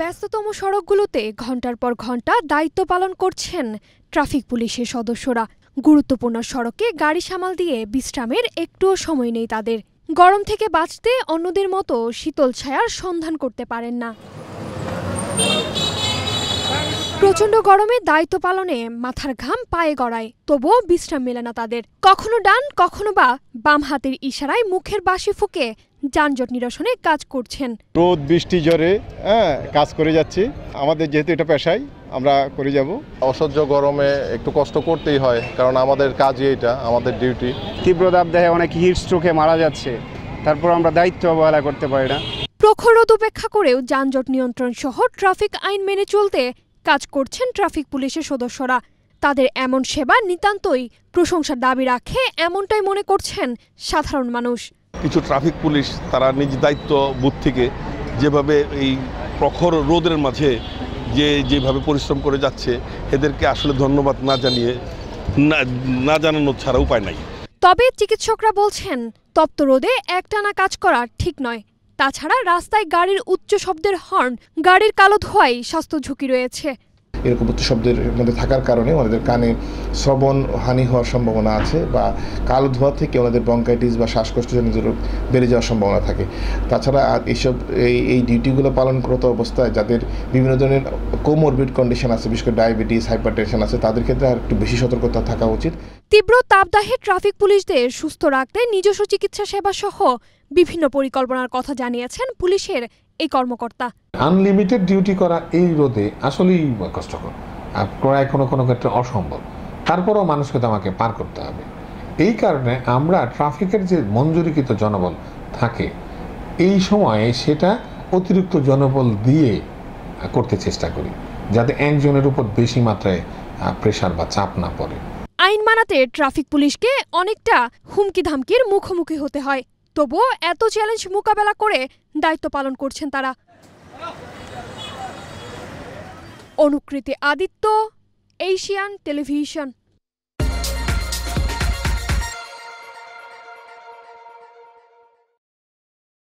ব্যস্ততম সড়কগুলোতে ঘন্টার পর ঘন্টা দায়িত্ব পালন করছেন ট্রাফিক পুলিশের সদস্যরা গুরুত্বপূর্ণ সড়কে গাড়ি সামাল দিয়ে বিশ্রামের একটুও সময় নেই তাদের গরম থেকে বাঁচতে অন্যদের মতো শীতল ছায়ার সন্ধান করতে পারেন না প্রচণ্ড গরমে দায়িত্ব পালনে মাথার ঘাম পায়ে গড়ায় তবুও বিশ্রাম মেলে না তাদের কখনো ডান কখনো বা বাম হাতের ইশারায় মুখের বাসি ফুকে যানজট নিরসনে কাজ করছেন রোদ বৃষ্টি জ্বরে হ্যাঁ কাজ করে যাচ্ছি আমাদের যেহেতু এটা পেশাই আমরা করে যাব অসহ্য গরমে একটু কষ্ট করতেই হয় কারণ আমাদের কাজই এটা আমাদের ডিউটি তীব্র দেহে অনেক হিট স্ট্রোকে মারা যাচ্ছে তারপর আমরা দায়িত্ব অবহেলা করতে পারি না প্রখর রোদ উপেক্ষা করেও যানজট নিয়ন্ত্রণ সহ ট্রাফিক আইন মেনে চলতে কাজ করছেন ট্রাফিক পুলিশের সদস্যরা তাদের এমন সেবা নিতান্তই প্রশংসার দাবি রাখে এমনটাই মনে করছেন সাধারণ মানুষ কিছু ট্রাফিক পুলিশ তারা নিজ দায়িত্ব বুথ থেকে যেভাবে এই প্রখর রোদের মাঝে যে যেভাবে পরিশ্রম করে যাচ্ছে এদেরকে আসলে ধন্যবাদ না জানিয়ে না জানানো ছাড়া উপায় নাই তবে চিকিৎসকরা বলছেন তপ্ত রোদে একটানা কাজ করা ঠিক নয় তাছাড়া রাস্তায় গাড়ির উচ্চ শব্দের হর্ন গাড়ির কালো ধোয়াই স্বাস্থ্য ঝুঁকি রয়েছে এরকম উচ্চ শব্দের মধ্যে থাকার কারণে ওনাদের কানে শ্রবণ হানি হওয়ার সম্ভাবনা আছে বা কালো ধোয়া থেকে ওনাদের ব্রঙ্কাইটিস বা শ্বাসকষ্টজনিত রোগ বেড়ে যাওয়ার সম্ভাবনা থাকে তাছাড়া এইসব এই এই ডিউটিগুলো পালনরত অবস্থায় যাদের বিভিন্ন ধরনের কোমরবিড কন্ডিশন আছে বিশেষ করে ডায়াবেটিস হাইপারটেনশন আছে তাদের ক্ষেত্রে আর একটু বেশি সতর্কতা থাকা উচিত তীব্র তাপদাহে ট্রাফিক পুলিশদের সুস্থ রাখতে নিজস্ব চিকিৎসা সেবা সহ বিভিন্ন পরিকল্পনার কথা জানিয়েছেন পুলিশের এই কর্মকর্তা আনলিমিটেড ডিউটি করা এই রোদে আসলেই কষ্টকর প্রায় কোনো কোনো ক্ষেত্রে অসম্ভব তারপরেও মানুষকে তো আমাকে পার করতে হবে এই কারণে আমরা ট্রাফিকের যে মঞ্জুরিকৃত জনবল থাকে এই সময়ে সেটা অতিরিক্ত জনবল দিয়ে করতে চেষ্টা করি যাতে একজনের উপর বেশি মাত্রায় প্রেশার বা চাপ না পড়ে আইন মানাতে ট্রাফিক পুলিশকে অনেকটা হুমকি ধামকির মুখোমুখি হতে হয় তবুও এত চ্যালেঞ্জ মোকাবেলা করে দায়িত্ব পালন করছেন তারা অনুকৃতি আদিত্য এশিয়ান টেলিভিশন